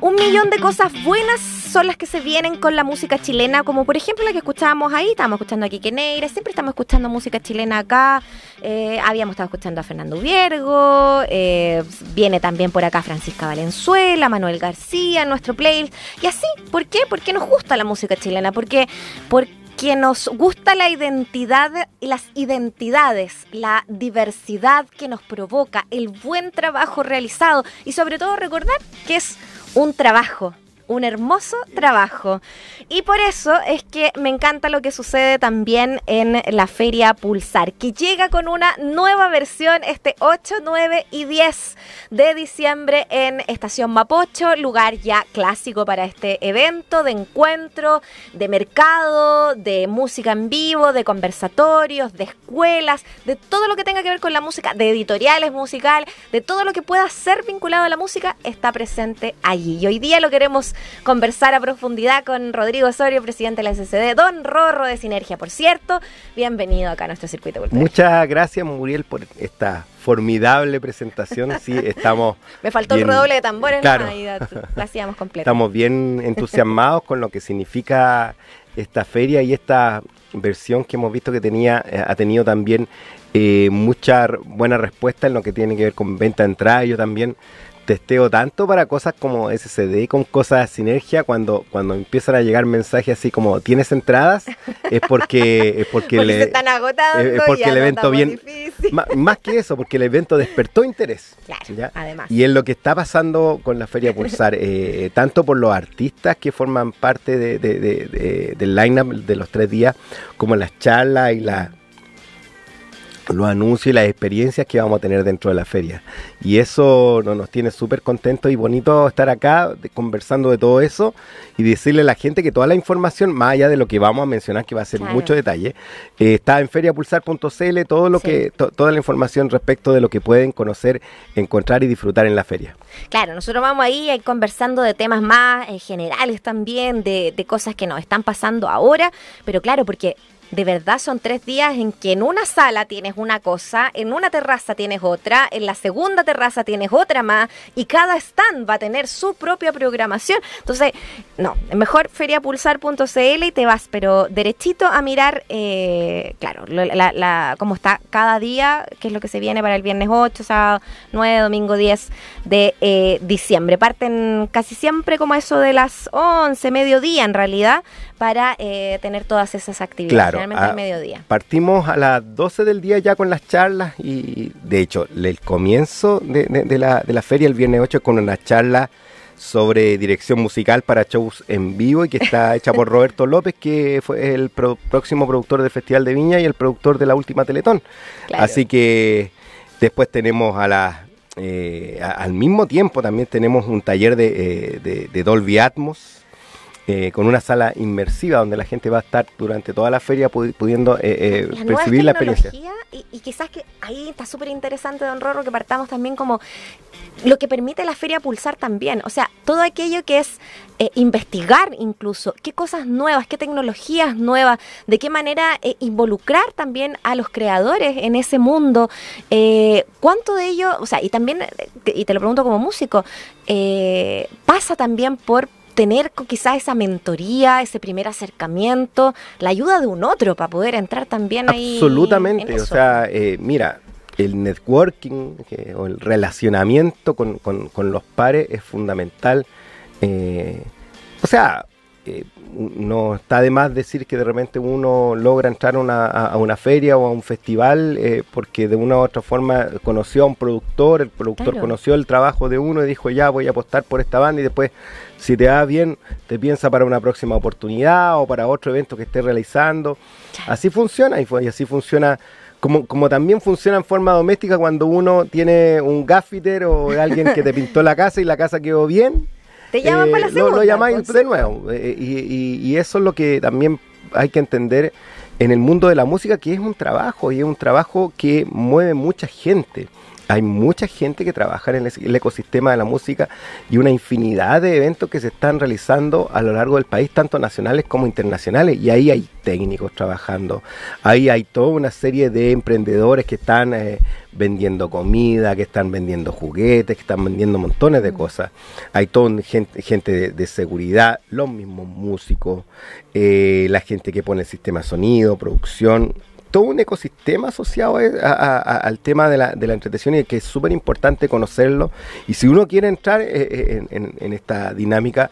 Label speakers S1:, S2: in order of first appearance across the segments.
S1: un millón de cosas buenas son las que se vienen con la música chilena, como por ejemplo la que escuchábamos ahí, estábamos escuchando a Quique Neira, siempre estamos escuchando música chilena acá, eh, habíamos estado escuchando a Fernando Viergo, eh, viene también por acá Francisca Valenzuela, Manuel García, nuestro playlist, y así, ¿por qué? Porque nos gusta la música chilena, porque... porque nos gusta la identidad las identidades, la diversidad que nos provoca, el buen trabajo realizado y sobre todo recordar que es un trabajo un hermoso trabajo. Y por eso es que me encanta lo que sucede también en la Feria Pulsar, que llega con una nueva versión este 8, 9 y 10 de diciembre en Estación Mapocho, lugar ya clásico para este evento de encuentro, de mercado, de música en vivo, de conversatorios, de escuelas, de todo lo que tenga que ver con la música, de editoriales musical, de todo lo que pueda ser vinculado a la música, está presente allí. Y hoy día lo queremos conversar a profundidad con Rodrigo Osorio, presidente de la SCD, Don Rorro de Sinergia, por cierto. Bienvenido acá a nuestro circuito cultural.
S2: Muchas gracias, Muriel, por esta formidable presentación. Sí, estamos. Me faltó el redoble de tambores, claro. la
S1: hacíamos completa. Estamos
S2: bien entusiasmados con lo que significa esta feria y esta versión que hemos visto que tenía, eh, ha tenido también eh, mucha buena respuesta en lo que tiene que ver con venta de entrada. Yo también testeo tanto para cosas como SSD con cosas sinergia cuando cuando empiezan a llegar mensajes así como tienes entradas es porque es porque, están el evento bien más, que eso porque el evento despertó interés y es lo que está pasando con la feria pulsar eh, eh, tanto por los artistas que forman parte de, de, de, del lineup de los tres días como las charlas y la los anuncios y las experiencias que vamos a tener dentro de la feria. Y eso nos tiene súper contentos y bonito estar acá conversando de todo eso y decirle a la gente que toda la información, más allá de lo que vamos a mencionar, que va a ser mucho detalle, eh, está en feriapulsar.cl, todo lo que, toda la información respecto de lo que pueden conocer, encontrar y disfrutar en la feria.
S1: Claro, nosotros vamos ahí conversando de temas más eh, generales también, de, de cosas que nos están pasando ahora, pero claro, porque de verdad son tres días en que en una sala tienes una cosa, en una terraza tienes otra, en la segunda terraza tienes otra más y cada stand va a tener su propia programación. Entonces, no, mejor feriapulsar.cl y te vas, pero derechito a mirar, eh, claro, la, la, cómo está cada día, qué es lo que se viene para el viernes 8, sábado 9, domingo 10 de eh, diciembre. Parten casi siempre como eso de las 11, mediodía en realidad, para eh, tener todas esas actividades. Claro. Ah,
S2: partimos a las 12 del día ya con las charlas y de hecho el comienzo de, la, feria el viernes 8 con una charla sobre dirección musical para shows en vivo y que está hecha por Roberto López, que fue el próximo productor del Festival de Viña y el productor de la última Teletón. Así que después tenemos a la... Eh, al mismo tiempo también tenemos un taller de, eh, de, de Dolby Atmos, eh, con una sala inmersiva donde la gente va a estar durante toda la feria pudiendo eh, eh, percibir la experiencia.
S1: Y, quizás que ahí está súper interesante, don Rorro, que partamos también como lo que permite la feria pulsar también. O sea, todo aquello que es investigar incluso, qué cosas nuevas, qué tecnologías nuevas, de qué manera involucrar también a los creadores en ese mundo. ¿Cuánto de ello, o sea, y también, y te lo pregunto como músico, pasa también por tener quizás esa mentoría, ese primer acercamiento, la ayuda de un otro para poder entrar también ahí. Absolutamente, o
S2: sea, eh, mira, el networking eh, o el relacionamiento con, los pares es fundamental. Eh, o sea, no está de más decir que de repente uno logra entrar a, una feria o a un festival eh, porque de una u otra forma conoció a un productor, el productor conoció el trabajo de uno y dijo ya voy a apostar por esta banda y después si te va bien te piensa para una próxima oportunidad o para otro evento que esté realizando. Así funciona y, así funciona. Como, como, también funciona en forma doméstica cuando uno tiene un gaffiter o alguien que te pintó la casa y la casa quedó bien, eh, lo, pues. de nuevo. Eh, y, y, eso es lo que también hay que entender en el mundo de la música, que es un trabajo y es un trabajo que mueve mucha gente hay mucha gente que trabaja en el ecosistema de la música y una infinidad de eventos que se están realizando a lo largo del país, tanto nacionales como internacionales. Y ahí hay técnicos trabajando, ahí hay toda una serie de emprendedores que están eh, vendiendo comida, que están vendiendo juguetes, que están vendiendo montones de mm. cosas. Hay toda gente, gente de, seguridad, los mismos músicos, eh, la gente que pone el sistema sonido, producción todo un ecosistema asociado al tema de la, de entretención y que es súper importante conocerlo. Y si uno quiere entrar eh, eh, en, esta dinámica,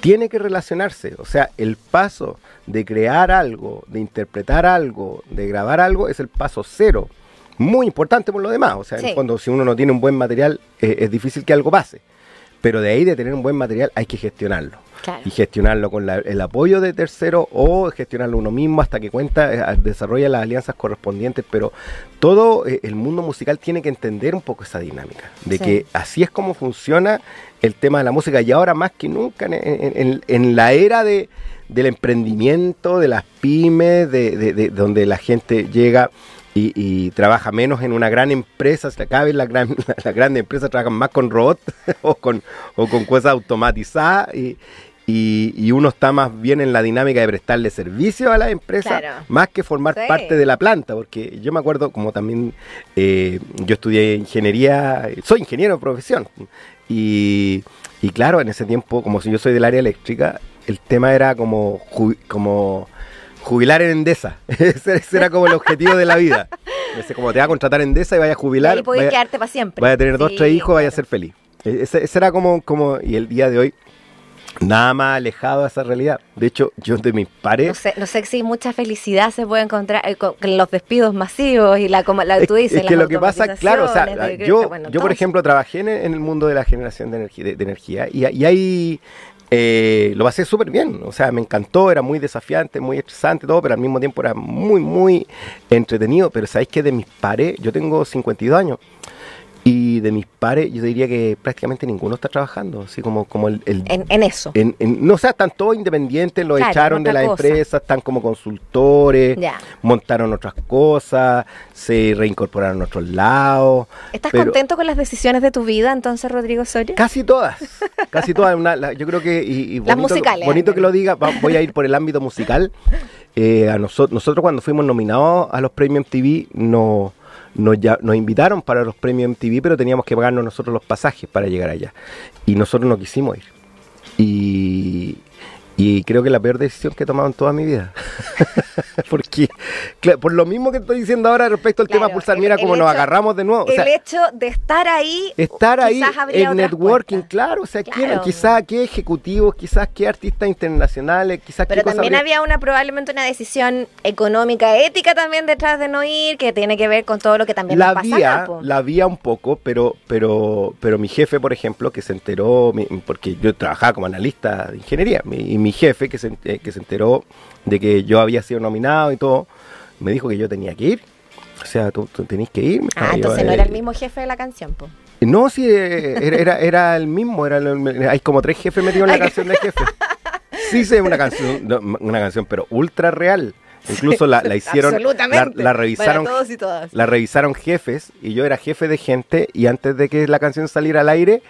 S2: tiene que relacionarse. O sea, el paso de crear algo, de interpretar algo, de grabar algo, es el paso cero muy importante por lo demás. O sea, en fondo, si uno no tiene un buen material, eh, es difícil que algo pase. Pero de ahí de tener un buen material hay que gestionarlo. Y gestionarlo con el apoyo de terceros o gestionarlo uno mismo hasta que cuenta, eh, desarrolla las alianzas correspondientes. Pero todo eh, el mundo musical tiene que entender un poco esa dinámica, de que así es como funciona el tema de la música y ahora más que nunca en, la era del emprendimiento, de las pymes, de, donde la gente llega y, trabaja menos en una gran empresa, se acabe las gran, la, gran grandes empresas trabajan más con robots o, con, o con cosas automatizadas y, uno está más bien en la dinámica de prestarle servicio a la empresa más que formar parte de la planta, porque yo me acuerdo como también eh, yo estudié ingeniería, soy ingeniero de profesión y, claro, en ese tiempo como si yo soy del área eléctrica, el tema era como... como jubilar en Endesa. ese, era como el objetivo de la vida. Como te va a contratar Endesa y vaya a jubilar. Y podés quedarte
S1: para siempre. Vaya a tener dos, tres hijos, vaya
S2: a ser feliz. E, ese, era como, como, y el día de hoy, nada más alejado de esa realidad. De hecho, yo de mis pares... No
S1: sé, no sé si mucha felicidad se puede encontrar eh, con los despidos masivos y la, como la, tú dices, que lo que pasa, claro, o sea, ah, yo, yo por
S2: ejemplo trabajé en, el mundo de la generación de, energía, y, y hay eh, lo pasé súper bien, o sea, me encantó, era muy desafiante, muy estresante, todo, pero al mismo tiempo era muy, muy entretenido. Pero sabéis que de mis pares, yo tengo 52 años, de mis pares, yo diría que prácticamente ninguno está trabajando, así como, como el... en, eso. no, sea, están todos independientes, lo echaron de la empresa empresas, están como consultores, montaron otras cosas, se reincorporaron a otros lados. ¿Estás contento
S1: con las decisiones de tu vida entonces, Rodrigo Soria? Casi todas,
S2: casi todas. yo creo que... bonito, las musicales. Bonito que lo diga, voy a ir por el ámbito musical. Eh, a nosotros, nosotros cuando fuimos nominados a los Premium TV, no nos, nos invitaron para los premios MTV, pero teníamos que pagarnos nosotros los pasajes para llegar allá. Y nosotros no quisimos ir. Y, y creo que la peor decisión que he tomado en toda mi vida. Porque, por lo mismo que estoy diciendo ahora respecto al tema Pulsar, mira cómo nos agarramos de nuevo. el
S1: hecho de estar ahí.
S2: Estar ahí, en networking, claro. O sea, claro. quizás qué ejecutivos, quizás qué artistas internacionales, quizás Pero también había
S1: una probablemente una decisión económica, ética también detrás de no ir, que tiene que ver con todo lo que también la vía,
S2: La vía un poco, pero, pero, pero mi jefe, por ejemplo, que se enteró, porque yo trabajaba como analista de ingeniería, y mi jefe que se, eh, que se enteró de que yo había sido nominado y todo, me dijo que yo tenía que ir. O sea, tú, que ir. Ah, entonces no eh, era el
S1: mismo jefe de la canción,
S2: No, sí, eh, era, era, el mismo. Era hay como tres jefes metidos en la canción de jefe. Sí, sí, una canción, una canción, pero ultra real. Incluso la, hicieron, la, revisaron, todos y todas. la revisaron jefes y yo era jefe de gente y antes de que la canción saliera al aire,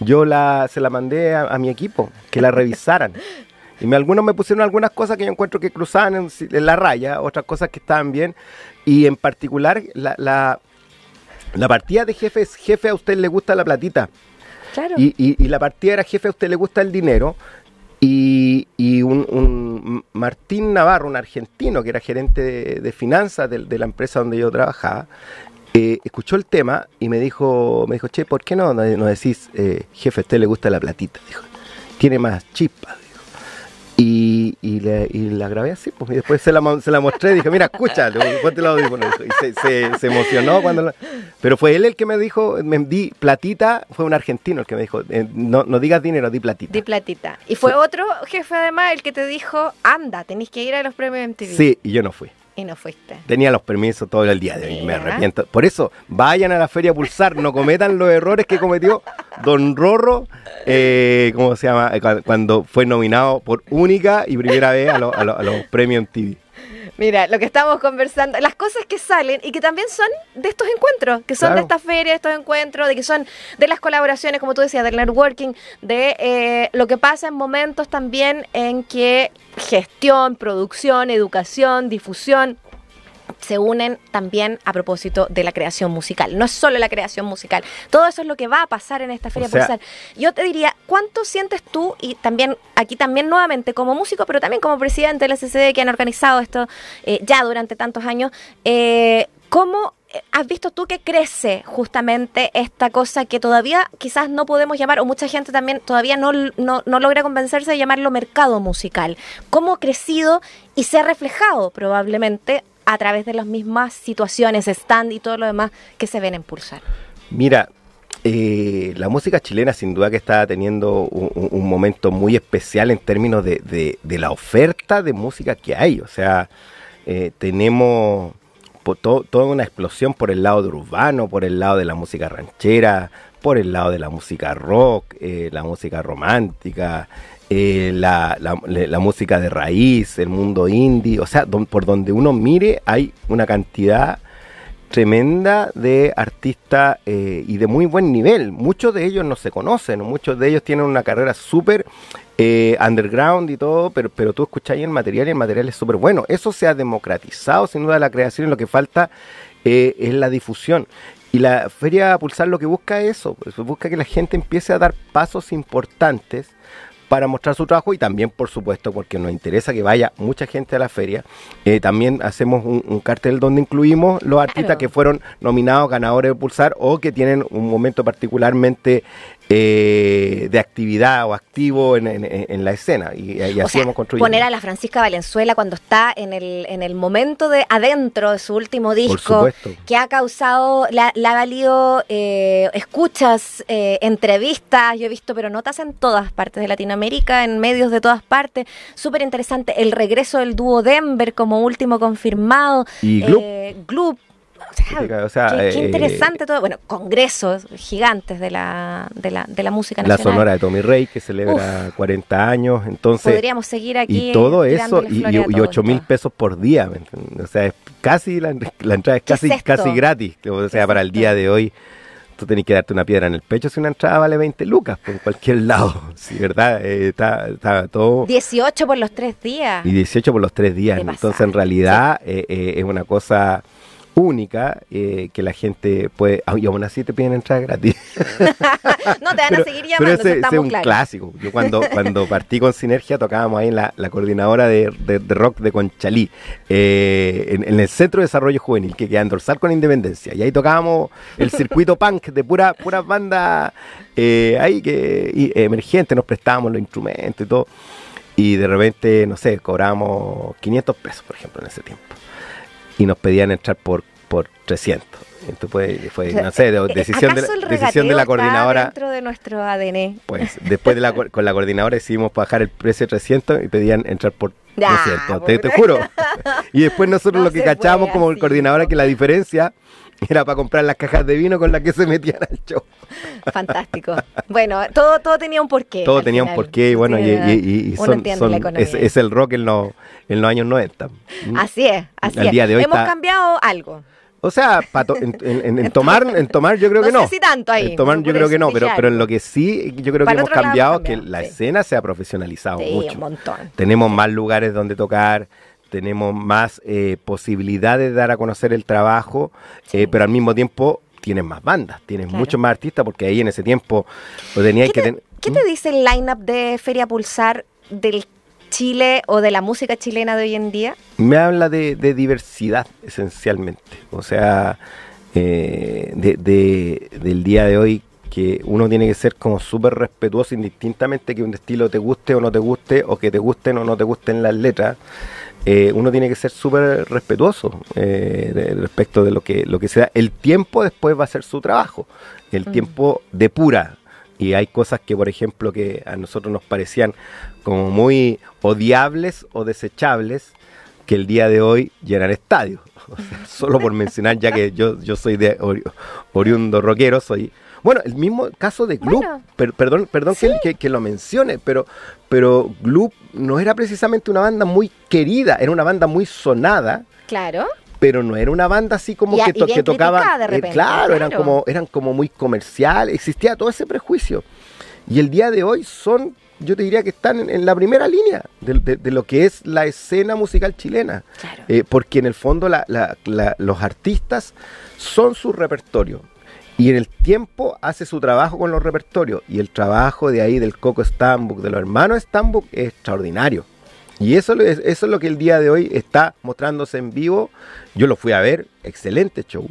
S2: yo la, se la mandé a mi equipo que la revisaran. Y algunos me pusieron algunas cosas que yo encuentro que cruzaban en, la raya, otras cosas que estaban bien. Y en particular, la, partida de jefe es jefe a usted le gusta la platita. Claro. Y, la partida era jefe a usted le gusta el dinero. Y, un, Martín Navarro, un argentino que era gerente de, finanzas de, la empresa donde yo trabajaba, eh, escuchó el tema y me dijo, me dijo, che, ¿por qué no decís, eh, jefe, a usted le gusta la platita? Dijo, tiene más chispas. Y, la, la, grabé así, pues. Y después se la, mostré y dije, mira, escucha Y se, se, emocionó cuando Pero fue él el que me dijo, me di platita, fue un argentino el que me dijo, eh, no, no, digas dinero, di platita. Di platita. Y fue
S1: otro jefe además el que te dijo, anda, tenés que ir a los premios
S2: MTV. Sí, y yo no fui.
S1: Y no fuiste.
S2: Tenía los permisos todo el día de me arrepiento. Por eso, vayan a la feria a pulsar, no cometan los errores que cometió Don Rorro, eh, ¿cómo se llama? Eh, cuando fue nominado por única y primera vez a, a, a los premios TV.
S1: Mira, lo que estamos conversando, las cosas que salen y que también son de estos encuentros, que son de estas ferias, estos encuentros, de que son de las colaboraciones, como tú decías, del networking, de eh, lo que pasa en momentos también en que gestión, producción, educación, difusión, se unen también a propósito de la creación musical. No es solo la creación musical. Todo eso es lo que va a pasar en esta feria Yo te diría, ¿cuánto sientes tú y también aquí también nuevamente como músico, pero también como presidente de la CCD que han organizado esto eh, ya durante tantos años? Eh, ¿Cómo eh, has visto tú que crece justamente esta cosa que todavía quizás no podemos llamar, o mucha gente también todavía no, no, no, logra convencerse de llamarlo mercado musical? ¿Cómo ha crecido y se ha reflejado probablemente a través de las mismas situaciones, stand y todo lo demás que se ven impulsar?
S2: Mira, eh, la música chilena sin duda que está teniendo un, momento muy especial en términos de, la oferta de música que hay. O sea, eh, tenemos toda una explosión por el lado urbano, por el lado de la música ranchera, por el lado de la música rock, eh, la música romántica, eh, la, la, música de raíz, el mundo indie, o sea, por donde uno mire hay una cantidad tremenda de artistas eh, y de muy buen nivel. Muchos de ellos no se conocen, muchos de ellos tienen una carrera súper eh, underground y todo, pero, pero tú escucháis el material y el material es súper bueno. Eso se ha democratizado sin duda la creación y lo que falta es la difusión. Y la Feria Pulsar lo que busca es eso, pues, busca que la gente empiece a dar pasos importantes para mostrar su trabajo y también, por supuesto, porque nos interesa que vaya mucha gente a la feria. Eh, también hacemos un, cartel donde incluimos los artistas que fueron nominados, ganadores de Pulsar o que tienen un momento particularmente eh, de actividad o activo en, la escena. Y, y así Poner a
S1: la Francisca Valenzuela cuando está en el, en el momento de adentro de su último disco, que ha causado, la, ha valido eh, escuchas, eh, entrevistas, yo he visto, pero notas en todas partes de Latinoamérica, en medios de todas partes. Súper interesante. El regreso del dúo Denver como último confirmado. Y
S2: o sea, qué, eh, interesante
S1: todo. Bueno, congresos gigantes de la, de la, de la música nacional. La Sonora
S2: de Tommy Rey, que celebra 40 años. Entonces, podríamos
S1: seguir aquí. Y todo eso, y, y, 8 mil
S2: pesos por día. o sea, es casi la, entrada es casi, casi gratis. O sea, para el día de hoy tú tenés que darte una piedra en el pecho si una entrada vale 20 lucas por cualquier lado, sí, ¿verdad? Eh, está, todo...
S1: 18 por los tres días. Y
S2: 18 por los tres días. Entonces, en realidad, eh, es una cosa única eh, que la gente puede. Y aún así te piden entrar gratis.
S1: no, te van a seguir llamando. Pero ese, es un clásico.
S2: Yo cuando, cuando partí con Sinergia tocábamos ahí en la, coordinadora de, rock de Conchalí, eh, en, el Centro de Desarrollo Juvenil, que queda en Dorsal con Independencia. Y ahí tocábamos el circuito punk de pura, puras banda eh, ahí que emergente, nos prestábamos los instrumentos y todo. Y de repente, no sé, cobramos 500 pesos, por ejemplo, en ese tiempo y nos pedían entrar por, por 300. Esto fue, no sé, eh, decisión, de la, decisión de la coordinadora. dentro
S1: de nuestro ADN. Pues después
S2: con la coordinadora decidimos bajar el precio de 300 y pedían entrar por 300, Te, juro. Y después nosotros lo que cachamos como coordinadora es que la diferencia era para comprar las cajas de vino con las que se metían al show. Fantástico.
S1: Bueno, todo, todo tenía un porqué. Todo tenía un porqué y bueno, y, y, es, el
S2: rock en, los, en los años 90. Mm. Así
S1: es, así es. día de hoy Hemos cambiado algo.
S2: O sea, en, tomar, en tomar yo creo que no. No tanto ahí. En tomar yo creo que no, pero, pero en lo que sí yo creo que hemos cambiado, que la escena se ha profesionalizado mucho. Un montón. Tenemos más lugares donde tocar tenemos más eh, posibilidades de dar a conocer el trabajo, eh, pero al mismo tiempo tienes más bandas, tienes muchos más artistas, porque ahí en ese tiempo lo tenías que tener ¿Qué te
S1: ¿Mm? dice el lineup de Feria Pulsar del Chile o de la música chilena de hoy en día?
S2: Me habla de, diversidad, esencialmente. O sea, eh, del día de hoy que uno tiene que ser como súper respetuoso indistintamente que un estilo te guste o no te guste o que te gusten o no te gusten las letras. Eh, uno tiene que ser súper respetuoso eh, respecto de lo que, lo que sea El tiempo después va a ser su trabajo, el tiempo mm. tiempo depura. Y hay cosas que, por ejemplo, que a nosotros nos parecían como muy odiables o desechables, que el día de hoy llenan estadios. solo por mencionar, ya que yo, yo soy de oriundo rockero, soy bueno, el mismo caso de Gloop, perdón, perdón que, lo mencione, pero, pero Gloop no era precisamente una banda muy querida, era una banda muy sonada. Claro pero no era una banda así como que, tocaba. De eh, claro, eran como, eran como muy comerciales, existía todo ese prejuicio. Y el día de hoy son, yo te diría que están en, la primera línea de, lo que es la escena musical chilena. Eh, porque en el fondo los artistas son su repertorio. Y en el tiempo hace su trabajo con los repertorios. Y el trabajo de ahí del Coco Stambuk, de los hermanos Stambuk, es extraordinario. Y eso, eso es lo que el día de hoy está mostrándose en vivo. Yo lo fui a ver, excelente show.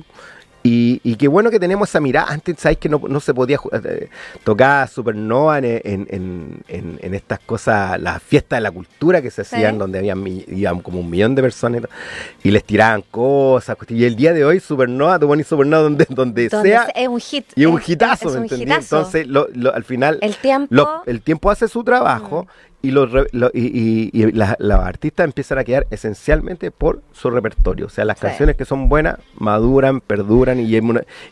S2: Y, qué bueno que tenemos esa mirada. Antes, ¿sabéis que no, se podía eh, tocar Supernova en, estas cosas, las fiestas de la cultura que se hacían, donde había como un millón de personas y les tiraban cosas? Y el día de hoy, Supernova, tuvo pones Supernova donde, donde, sea.
S1: Es un hit. Y un hitazo, un hitazo. Entonces,
S2: al final, el tiempo, el tiempo hace su trabajo. Mm y, los, y, las, artistas empiezan a quedar esencialmente por su repertorio. O sea, las canciones que son buenas maduran, perduran y,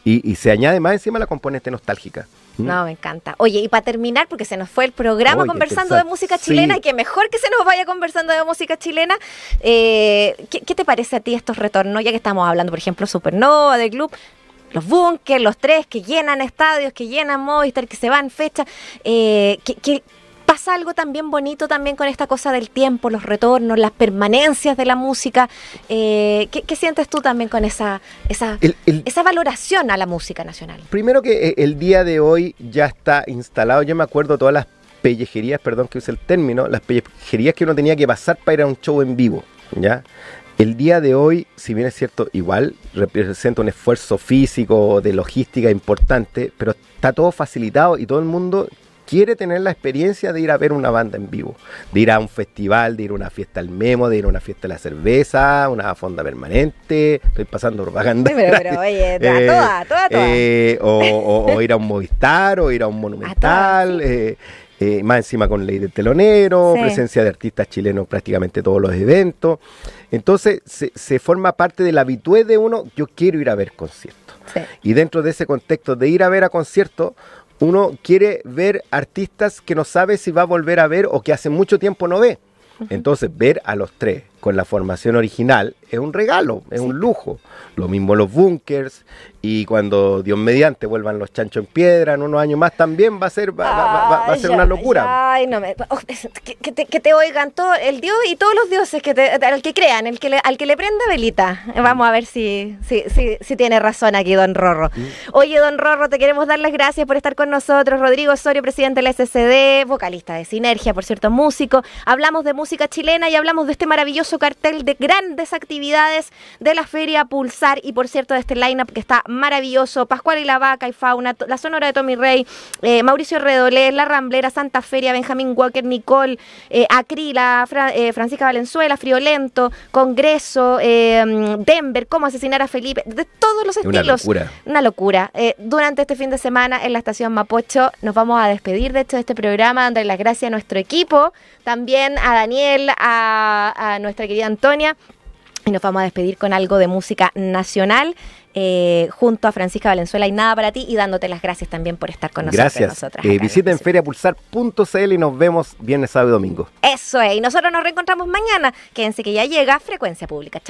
S2: y, se añade más encima la componente nostálgica. ¿Mm?
S1: No, me encanta. Oye, y para terminar, porque se nos fue el programa conversando de música chilena y que mejor que se nos vaya conversando de música chilena, eh, ¿qué, te parece a ti estos retornos? Ya que estamos hablando, por ejemplo, Supernova, de Club, los bunkers, los tres que llenan estadios, que llenan Movistar, que se van fechas eh, qué algo también bonito también con esta cosa del tiempo, los retornos, las permanencias de la música. Eh, ¿qué, sientes tú también con esa, esa, esa valoración a la música nacional?
S2: Primero que eh, el día de hoy ya está instalado, yo me acuerdo todas las pellejerías, perdón que use el término, las pellejerías que uno tenía que pasar para ir a un show en vivo, ¿ya? El día de hoy, si bien es cierto, igual representa un esfuerzo físico, de logística importante, pero está todo facilitado y todo el mundo quiere tener la experiencia de ir a ver una banda en vivo, de ir a un festival, de ir a una fiesta al memo, de ir a una fiesta a la cerveza, una fonda permanente, estoy pasando propaganda. pero, oye, eh, toda, toda, eh, o, ir a un Movistar, o ir a un Monumental. Eh, más encima con ley del telonero, presencia de artistas chilenos prácticamente todos los eventos. Entonces se, forma parte de la habitué de uno, yo quiero ir a ver conciertos. Y dentro de ese contexto de ir a ver a conciertos, uno quiere ver artistas que no sabe si va a volver a ver o que hace mucho tiempo no ve. Entonces, ver a los tres con la formación original es un regalo, es un lujo. Lo mismo los bunkers y cuando Dios mediante vuelvan los chanchos en piedra en unos años más también va a ser, a ser una locura.
S1: ay, no me, oh, que, te, oigan todo, el Dios y todos los dioses, que te, al que crean, el que al que le prenda velita. Mm. Vamos a ver si, si, tiene razón aquí don Rorro. Mm. Oye don Rorro, te queremos dar las gracias por estar con nosotros. Rodrigo Osorio, presidente de la SCD, vocalista de Sinergia, por cierto, músico. Hablamos de música chilena y hablamos de este maravilloso su cartel de grandes actividades de la Feria Pulsar y por cierto de este lineup que está maravilloso. Pascual y la Vaca y Fauna, la Sonora de Tommy Rey, eh, Mauricio Redolés, La Ramblera, Santa Feria, Benjamín Walker, Nicole, eh, Acrila, eh, Francisca Valenzuela, Friolento, Congreso, Denver, Cómo asesinar a Felipe, de todos los estilos. Una locura. Una durante este fin de semana en la estación Mapocho nos vamos a despedir de hecho de este programa, dándole las gracias a nuestro equipo, también a Daniel, a, a nuestra querida Antonia. Y nos vamos a despedir con algo de música nacional eh, junto a Francisca Valenzuela y Nada para ti y dándote las gracias también por estar con nosotros. Gracias. Eh,
S2: visita feriapulsar.cl y nos vemos viernes, sábado y domingo.
S1: Eso es. Y nosotros nos reencontramos mañana. Quédense que ya llega Frecuencia Pública. Chao.